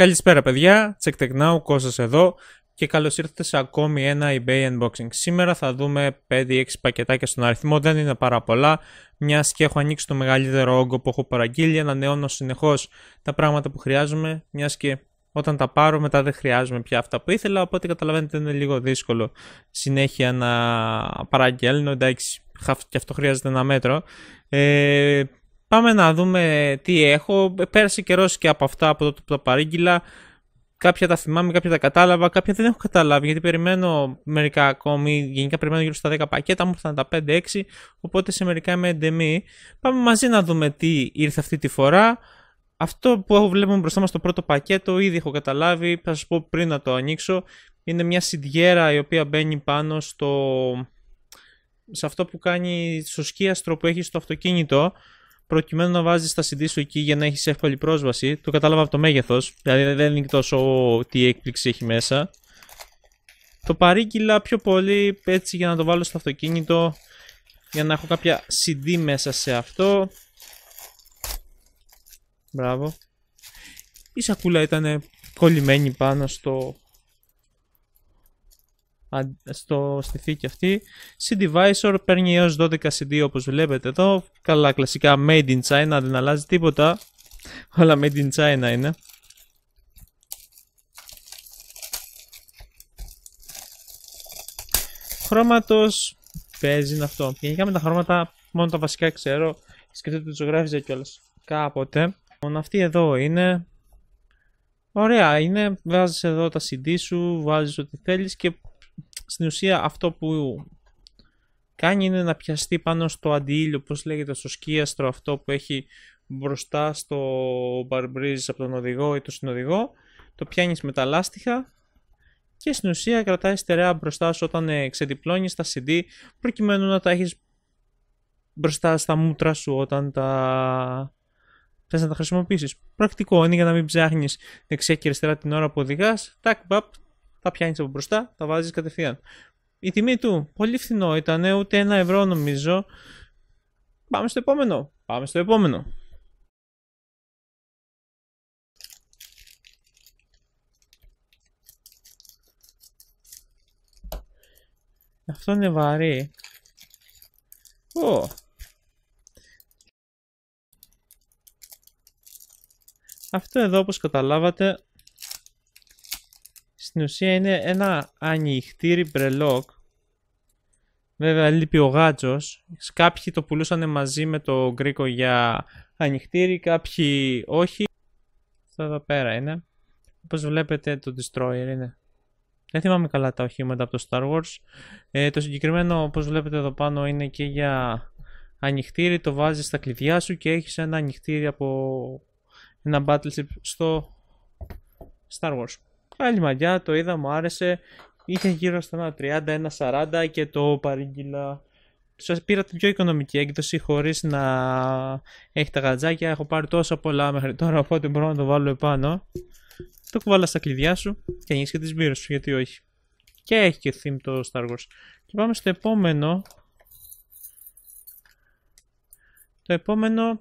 Καλησπέρα παιδιά, Check Tech Now, Κώστας εδώ και καλώς ήρθατε σε ακόμη ένα eBay Unboxing. Σήμερα θα δούμε 5-6 πακετάκια στον αριθμό, δεν είναι πάρα πολλά, μιας και έχω ανοίξει το μεγαλύτερο όγκο που έχω παραγγείλει, ανανεώνω συνεχώς τα πράγματα που χρειάζομαι, μιας και όταν τα πάρω μετά δεν χρειάζομαι πια αυτά που ήθελα, οπότε καταλαβαίνετε είναι λίγο δύσκολο συνέχεια να παραγγέλνω, εντάξει, και αυτό χρειάζεται ένα μέτρο. Ε, Πάμε να δούμε τι έχω. Πέρασε καιρός και από αυτά από τότε που τα παρήγγειλα, Κάποια τα θυμάμαι, κάποια τα κατάλαβα, κάποια δεν έχω καταλάβει γιατί περιμένω μερικά ακόμη. Γενικά περιμένω γύρω στα 10 πακέτα, μου ήρθαν τα 5-6. Οπότε σε μερικά είμαι εντεμή. Πάμε μαζί να δούμε τι ήρθε αυτή τη φορά. Αυτό που βλέπουμε μπροστά μας το πρώτο πακέτο, ήδη έχω καταλάβει. Θα σας πω πριν να το ανοίξω. Είναι μια συντιέρα η οποία μπαίνει πάνω στο. σε αυτό που κάνει στο σκίαστρο που έχει στο αυτοκίνητο προκειμένου να βάζεις τα CD σου εκεί για να έχεις εύκολη πρόσβαση. Το κατάλαβα από το μέγεθος, δηλαδή δεν είναι τόσο τι έκπληξη έχει μέσα. Το παρήγγειλα πιο πολύ έτσι για να το βάλω στο αυτοκίνητο, για να έχω κάποια CD μέσα σε αυτό. Μπράβο. Η σακούλα ήταν κολλημένη πάνω στο στο, στη θήκη αυτή. παίρνει έως 12 CD όπως βλέπετε εδώ. Καλά κλασικά made in China, δεν αλλάζει τίποτα. Όλα made in China είναι. Χρώματος παίζει είναι αυτό. Γενικά με τα χρώματα μόνο τα βασικά ξέρω. Σκεφτείτε τους ζωγράφιζα κιόλας κάποτε. Μόνο αυτή εδώ είναι. Ωραία είναι, βάζεις εδώ τα CD σου, βάζεις ό,τι θέλεις και στην ουσία αυτό που κάνει είναι να πιαστεί πάνω στο αντίλιο. όπως λέγεται, στο σκίαστρο αυτό που έχει μπροστά στο μπαρμπρίζ από τον οδηγό ή τον συνοδηγό, το πιάνεις με τα λάστιχα και στην ουσία κρατάει στερεά μπροστά σου όταν ε, ξεδιπλώνεις τα CD προκειμένου να τα έχεις μπροστά στα μούτρα σου όταν τα θες να τα χρησιμοποιήσεις. Πρακτικό είναι για να μην ψάχνεις δεξιά και αριστερά την ώρα που οδηγάς, τάκ μπαπ, τα πιάνεις από μπροστά, τα βάζεις κατευθείαν. Η τιμή του πολύ φθηνό ήταν, ούτε ένα ευρώ νομίζω. Πάμε στο επόμενο. Πάμε στο επόμενο. Αυτό είναι βαρύ. Ω. Αυτό εδώ όπως καταλάβατε στην ουσία είναι ένα ανοιχτήρι ανοιχτήρι-μπρελοκ, Βέβαια λείπει ο γάτσο. Κάποιοι το πουλούσαν μαζί με το γκρίκο για ανοιχτήρι, κάποιοι όχι. Αυτό εδώ πέρα είναι. Όπως βλέπετε το Destroyer είναι. Δεν θυμάμαι καλά τα οχήματα από το Star Wars. Ε, το συγκεκριμένο όπως βλέπετε εδώ πάνω είναι και για ανοιχτήρι. Το βάζεις στα κλειδιά σου και έχεις ένα ανοιχτήρι από ένα battleship στο Star Wars άλλη μαγιά, το είδα, μου άρεσε. Είχε γύρω στα 30 40 και το παρήγγειλα. Σας πήρα την πιο οικονομική έκδοση χωρίς να έχει τα γατζάκια. Έχω πάρει τόσα πολλά μέχρι τώρα, οπότε μπορώ να το βάλω επάνω. Το κουβάλα στα κλειδιά σου και ανοίξεις και τις μπύρες σου, γιατί όχι. Και έχει και theme το Star Wars. Και πάμε στο επόμενο. Το επόμενο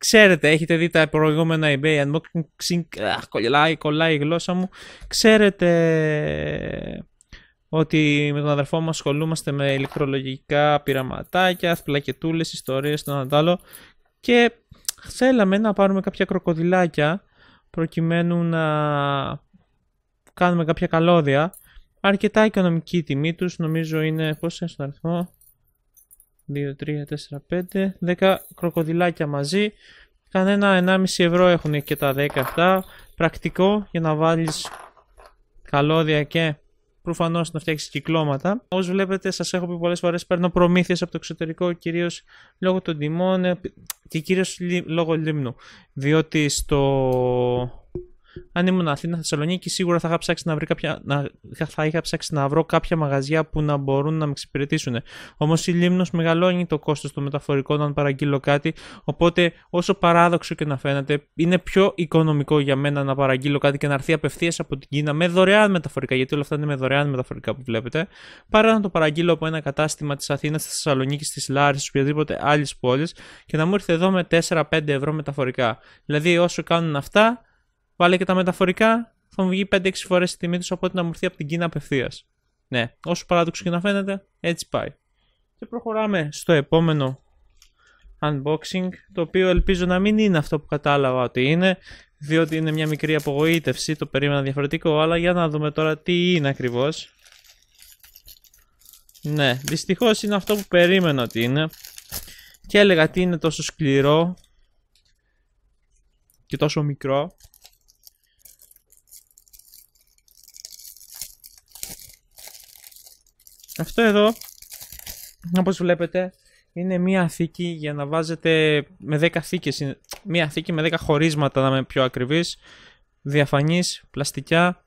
Ξέρετε, έχετε δει τα προηγούμενα eBay unboxing, κολλάει, κολλάει η γλώσσα μου. Ξέρετε ότι με τον αδερφό μου ασχολούμαστε με ηλεκτρολογικά πειραματάκια, πλακετούλες, ιστορίες, τον αντάλλο και θέλαμε να πάρουμε κάποια κροκοδιλάκια προκειμένου να κάνουμε κάποια καλώδια. Αρκετά οικονομική τιμή τους, νομίζω είναι, πώς είναι στον αριθμό, 2, 3, 4, 5, 10 κροκοδιλάκια μαζί Κανένα 1,5 ευρώ έχουν και τα 10 αυτά. Πρακτικό για να βάλεις καλώδια και προφανώς να φτιάξεις κυκλώματα. Όπως βλέπετε σας έχω πει πολλές φορές παίρνω προμήθειες από το εξωτερικό κυρίως λόγω των τιμών και κυρίως λόγω λίμνου. Διότι στο αν ήμουν Αθήνα, Θεσσαλονίκη, σίγουρα θα είχα ψάξει να, θα είχα ψάξει να βρω κάποια μαγαζιά που να μπορούν να με εξυπηρετήσουν. Όμως η λίμνος μεγαλώνει το κόστος των μεταφορικών αν παραγγείλω κάτι. Οπότε, όσο παράδοξο και να φαίνεται, είναι πιο οικονομικό για μένα να παραγγείλω κάτι και να έρθει απευθείας από την Κίνα με δωρεάν μεταφορικά, γιατί όλα αυτά είναι με δωρεάν μεταφορικά που βλέπετε, παρά να το παραγγείλω από ένα κατάστημα της Αθήνας, της Θεσσαλονίκης, της Λάρη, οποιαδήποτε άλλης πόλης και να μου ήρθε εδώ με 4-5 ευρώ μεταφορικά. Δηλαδή, όσο κάνουν αυτά, Βάλε και τα μεταφορικά, θα μου βγει 5-6 φορές η τιμή τους από ό,τι να μου από την Κίνα απευθείας. Ναι, όσο παράδοξο και να φαίνεται, έτσι πάει. Και προχωράμε στο επόμενο unboxing, το οποίο ελπίζω να μην είναι αυτό που κατάλαβα ότι είναι, διότι είναι μια μικρή απογοήτευση, το περίμενα διαφορετικό, αλλά για να δούμε τώρα τι είναι ακριβώς. Ναι, δυστυχώς είναι αυτό που περίμενα ότι είναι και έλεγα τι είναι τόσο σκληρό και τόσο μικρό Αυτό εδώ, όπως βλέπετε, είναι μία θήκη για να βάζετε με 10 θήκες, μία θήκη με 10 χωρίσματα να είμαι πιο ακριβής, διαφανής, πλαστικιά,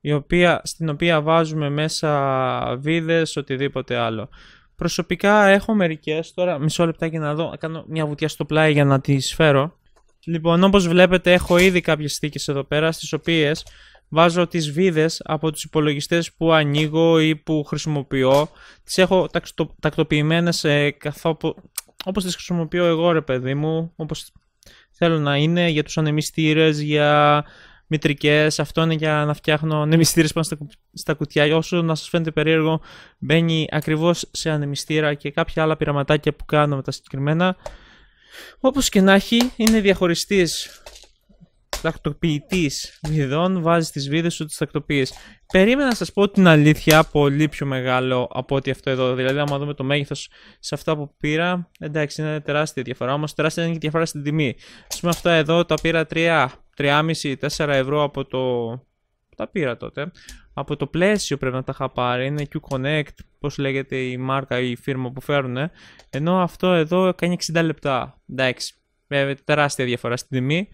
η οποία, στην οποία βάζουμε μέσα βίδες, οτιδήποτε άλλο. Προσωπικά έχω μερικές, τώρα μισό λεπτάκι να δω, κάνω μια βουτιά στο πλάι για να τις φέρω. Λοιπόν, όπως βλέπετε έχω ήδη κάποιες θήκες εδώ πέρα στις οποίες βάζω τις βίδες από τους υπολογιστές που ανοίγω ή που χρησιμοποιώ. τις έχω τακτοποιημένε τακτοποιημένες ε, όπως τις χρησιμοποιώ εγώ ρε παιδί μου, όπως θέλω να είναι για τους ανεμιστήρες, για μητρικές. αυτό είναι για να φτιάχνω ανεμιστήρες πάνω στα, στα κουτιά. Όσο να σας φαίνεται περίεργο μπαίνει ακριβώς σε ανεμιστήρα και κάποια άλλα πειραματάκια που κάνω με τα συγκεκριμένα. Όπως και να έχει, είναι διαχωριστής τακτοποιητής βιδών, βάζει τις βίδες σου τις τακτοποιείς. Περίμενα να σας πω την αλήθεια πολύ πιο μεγάλο από ό,τι αυτό εδώ. Δηλαδή, άμα δούμε το μέγεθος σε αυτά που πήρα, εντάξει, είναι τεράστια διαφορά. Όμως τεράστια είναι και διαφορά στην τιμή. Ας πούμε αυτά εδώ τα πήρα 3, 3,5, 4 ευρώ από το τα πήρα τότε. Από το πλαίσιο πρέπει να τα είχα πάρει. Είναι Q-Connect, πώς λέγεται η μάρκα ή η φίρμα που φέρνουν. Ενώ αυτό εδώ κάνει 60 λεπτά. Εντάξει, βέβαια τεράστια διαφορά στην τιμή.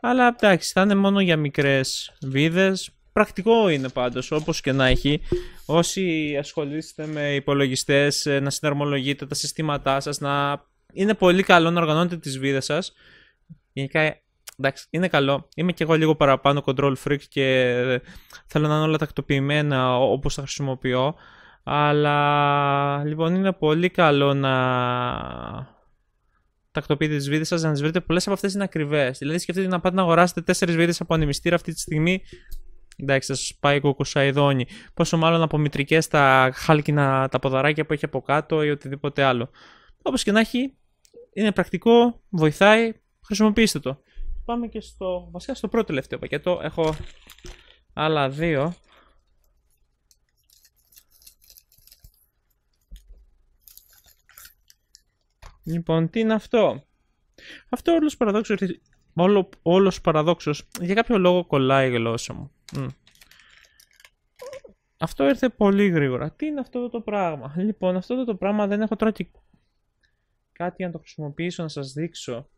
Αλλά εντάξει, θα είναι μόνο για μικρές βίδες. Πρακτικό είναι πάντως, όπως και να έχει. Όσοι ασχολείστε με υπολογιστές, ε, να συναρμολογείτε τα συστήματά σας, να... Είναι πολύ καλό να οργανώνετε τις βίδες σας. Γενικά εντάξει, είναι καλό. Είμαι και εγώ λίγο παραπάνω control freak και ε, θέλω να είναι όλα τακτοποιημένα όπως τα χρησιμοποιώ. Αλλά λοιπόν είναι πολύ καλό να τακτοποιείτε τις βίδες σας, να τις βρείτε. Πολλές από αυτές είναι ακριβές. Δηλαδή, σκεφτείτε να πάτε να αγοράσετε 4 βίδες από ανεμιστήρα αυτή τη στιγμή. Εντάξει, θα σας πάει κοκοσαϊδόνι. Πόσο μάλλον από μητρικές τα χάλκινα τα ποδαράκια που έχει από κάτω ή οτιδήποτε άλλο. Όπως και να έχει, είναι πρακτικό, βοηθάει, χρησιμοποιήστε το πάμε και στο, βασικά στο πρώτο τελευταίο πακέτο, έχω άλλα δύο. Λοιπόν, τι είναι αυτό. Αυτό όλος παραδόξος... όλο, όλος παραδόξος, για κάποιο λόγο κολλάει η γλώσσα μου. Αυτό ήρθε πολύ γρήγορα. Τι είναι αυτό το πράγμα. Λοιπόν, αυτό το πράγμα δεν έχω τώρα κάτι να το χρησιμοποιήσω, να σας δείξω.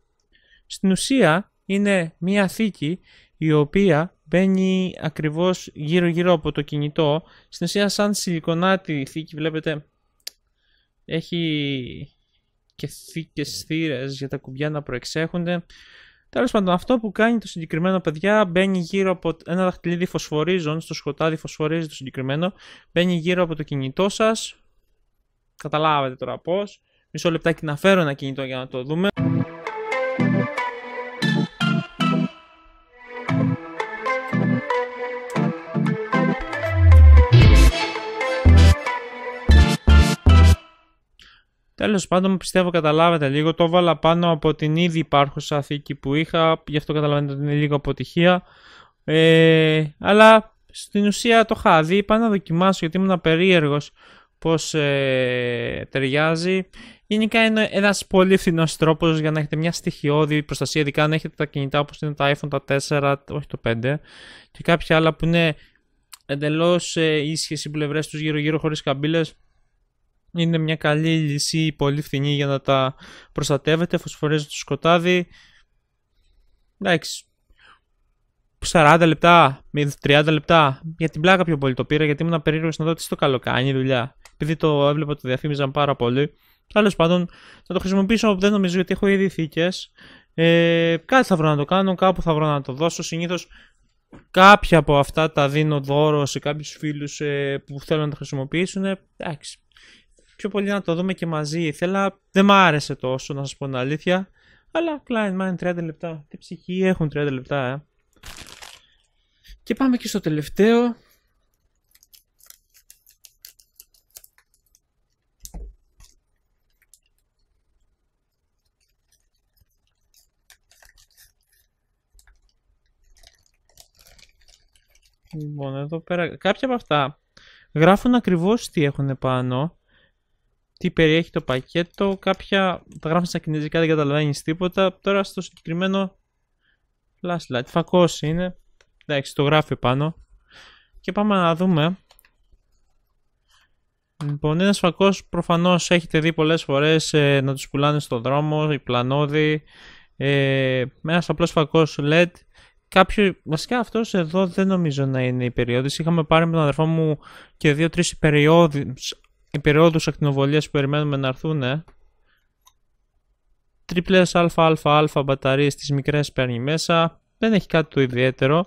Στην ουσία, είναι μία θήκη η οποία μπαίνει ακριβώς γύρω γύρω από το κινητό. Στην ουσία σαν σιλικονάτη θήκη βλέπετε έχει και θήκες θύρες για τα κουμπιά να προεξέχονται. Τέλος πάντων, αυτό που κάνει το συγκεκριμένο, παιδιά, μπαίνει γύρω από ένα δαχτυλίδι φωσφορίζων, στο σκοτάδι φωσφορίζει το συγκεκριμένο, μπαίνει γύρω από το κινητό σας. Καταλάβατε τώρα πώς. Μισό λεπτάκι να φέρω ένα κινητό για να το δούμε. Τέλος πάντων, πιστεύω καταλάβατε λίγο. Το έβαλα πάνω από την ήδη υπάρχουσα θήκη που είχα, γι' αυτό καταλαβαίνετε ότι είναι λίγο αποτυχία. Ε, αλλά στην ουσία το είχα δει. Είπα να δοκιμάσω γιατί ήμουν περίεργος πώς ε, ταιριάζει. Γενικά είναι ένα πολύ φθηνός τρόπος για να έχετε μια στοιχειώδη προστασία, ειδικά αν έχετε τα κινητά όπως είναι τα iPhone, τα 4, όχι το 5 και κάποια άλλα που είναι εντελώς ε, ίσχυες οι πλευρές τους γύρω-γύρω χωρίς καμπύλες είναι μια καλή λύση, πολύ φθηνή για να τα προστατεύετε, φωσφορίζει το σκοτάδι. Εντάξει. 40 λεπτά, 30 λεπτά. Για την πλάκα πιο πολύ το πήρα, γιατί ήμουν περίεργος να δω τι στο καλό κάνει η δουλειά. Επειδή το έβλεπα, το διαφήμιζαν πάρα πολύ. Τέλος πάντων, θα το χρησιμοποιήσω. Δεν νομίζω ότι έχω ήδη θήκες. Ε, κάτι θα βρω να το κάνω, κάπου θα βρω να το δώσω. Συνήθως κάποια από αυτά τα δίνω δώρο σε κάποιους φίλους ε, που θέλουν να τα χρησιμοποιήσουν. Ε, εντάξει πιο πολύ να το δούμε και μαζί Θέλα, Δεν μ' άρεσε τόσο, να σας πω την αλήθεια. Αλλά Klein Mine 30 λεπτά. Τι ψυχή έχουν 30 λεπτά, ε. Και πάμε και στο τελευταίο. Λοιπόν, εδώ πέρα κάποια από αυτά γράφουν ακριβώς τι έχουν πάνω τι περιέχει το πακέτο. Κάποια τα γράφουν στα κινέζικα, δεν καταλαβαίνεις τίποτα. Τώρα στο συγκεκριμένο light, φακός είναι. Εντάξει, το γράφει πάνω. Και πάμε να δούμε. Λοιπόν, ένας φακός προφανώς έχετε δει πολλές φορές ε, να τους πουλάνε στον δρόμο, οι πλανόδη. Ε, ένας απλός φακός LED. Κάποιο, βασικά αυτός εδώ δεν νομίζω να είναι η περιόδηση. Είχαμε πάρει με τον αδερφό μου και δύο-τρει περιόδου οι περιόδους ακτινοβολίας που περιμένουμε να έρθουν τρίπλες αλφα μπαταρίες τις μικρές παίρνει μέσα δεν έχει κάτι το ιδιαίτερο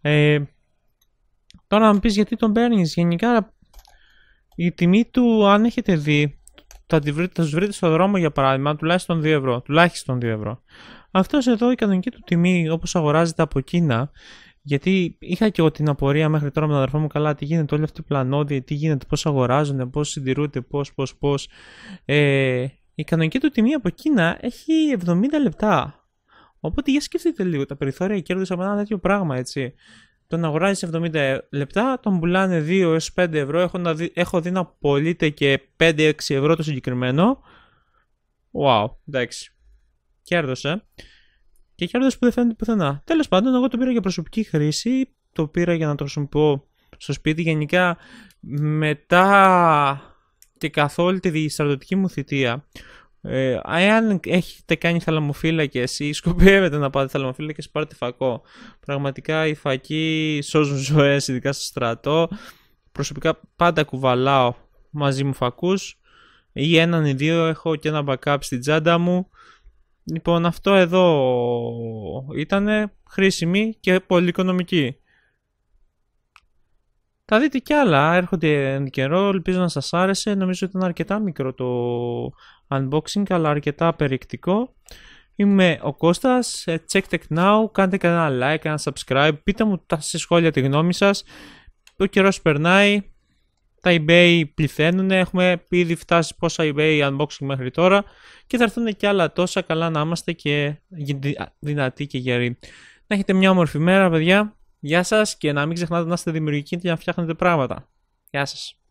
ε, τώρα να μου πεις γιατί τον παίρνεις γενικά η τιμή του αν έχετε δει θα, τη βρείτε, στο βρείτε δρόμο για παράδειγμα τουλάχιστον 2 ευρώ τουλάχιστον 2 ευρώ αυτός εδώ η κανονική του τιμή όπως αγοράζεται από Κίνα γιατί είχα και εγώ την απορία μέχρι τώρα με τον αδερφό μου, καλά, τι γίνεται όλοι αυτοί οι πλανόδιοι, τι γίνεται, πώς αγοράζουν, πώς συντηρούνται, πώς, πώς, πώς. Ε, η κανονική του τιμή από Κίνα έχει 70 λεπτά. Οπότε για σκεφτείτε λίγο τα περιθώρια κέρδους από ένα τέτοιο πράγμα, έτσι. Τον αγοράζεις 70 λεπτά, τον πουλάνε 2 έως 5 ευρώ. Έχω, να δει, έχω δει να πωλείται και 5-6 ευρώ το συγκεκριμένο. Wow, εντάξει. κέρδωσε και χαίρονται που δεν φαίνεται πουθενά. Τέλος πάντων, εγώ το πήρα για προσωπική χρήση, το πήρα για να το χρησιμοποιώ στο σπίτι. Γενικά, μετά και καθ' όλη τη στρατιωτική μου θητεία, ε, εάν έχετε κάνει θαλαμοφύλακες ή σκοπεύετε να πάτε θαλαμοφύλακες, πάρετε φακό. Πραγματικά οι φακοί σώζουν ζωές, ειδικά στο στρατό. Προσωπικά πάντα κουβαλάω μαζί μου φακούς. ή έναν ή δύο έχω και ένα backup στην τσάντα μου Λοιπόν, αυτό εδώ ήταν χρήσιμη και πολύ οικονομική. Θα δείτε κι άλλα, έρχονται εν καιρό, ελπίζω να σας άρεσε. Νομίζω ήταν αρκετά μικρό το unboxing, αλλά αρκετά περιεκτικό. Είμαι ο Κώστας, ε, check tech now, κάντε κανένα like, ένα subscribe, πείτε μου τα σχόλια τη γνώμη σας. Το καιρός περνάει, τα eBay πληθαίνουν, έχουμε ήδη φτάσει πόσα eBay unboxing μέχρι τώρα και θα έρθουν και άλλα τόσα καλά να είμαστε και δυνατοί και γεροί. Να έχετε μια όμορφη μέρα παιδιά, γεια σας και να μην ξεχνάτε να είστε δημιουργικοί και να φτιάχνετε πράγματα. Γεια σας.